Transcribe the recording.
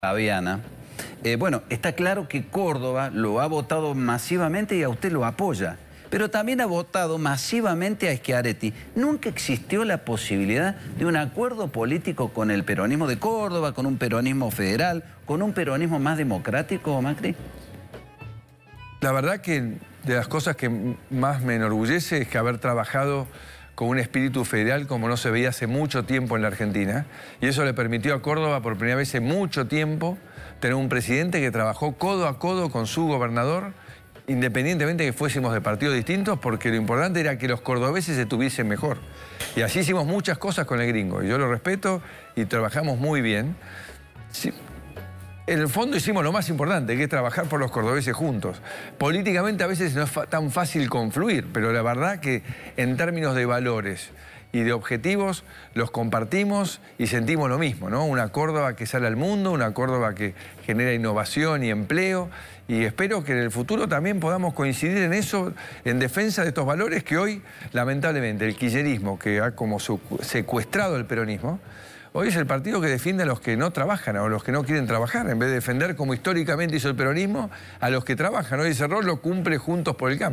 Fabiana. Eh, bueno, está claro que Córdoba lo ha votado masivamente y a usted lo apoya, pero también ha votado masivamente a Schiaretti. Nunca existió la posibilidad de un acuerdo político con el peronismo de Córdoba, con un peronismo federal, con un peronismo más democrático, Macri. La verdad que de las cosas que más me enorgullece es que haber trabajado con un espíritu federal como no se veía hace mucho tiempo en la Argentina. Y eso le permitió a Córdoba por primera vez en mucho tiempo tener un presidente que trabajó codo a codo con su gobernador, independientemente de que fuésemos de partidos distintos, porque lo importante era que los cordobeses se tuviesen mejor. Y así hicimos muchas cosas con el gringo, y yo lo respeto y trabajamos muy bien. Sí en el fondo hicimos lo más importante, que es trabajar por los cordobeses juntos. Políticamente a veces no es tan fácil confluir, pero la verdad que en términos de valores y de objetivos los compartimos y sentimos lo mismo, ¿no? Una Córdoba que sale al mundo, una Córdoba que genera innovación y empleo y espero que en el futuro también podamos coincidir en eso, en defensa de estos valores que hoy, lamentablemente, el quillerismo que ha como secuestrado el peronismo, Hoy es el partido que defiende a los que no trabajan o a los que no quieren trabajar, en vez de defender como históricamente hizo el peronismo a los que trabajan. Hoy ese error lo cumple Juntos por el Cambio.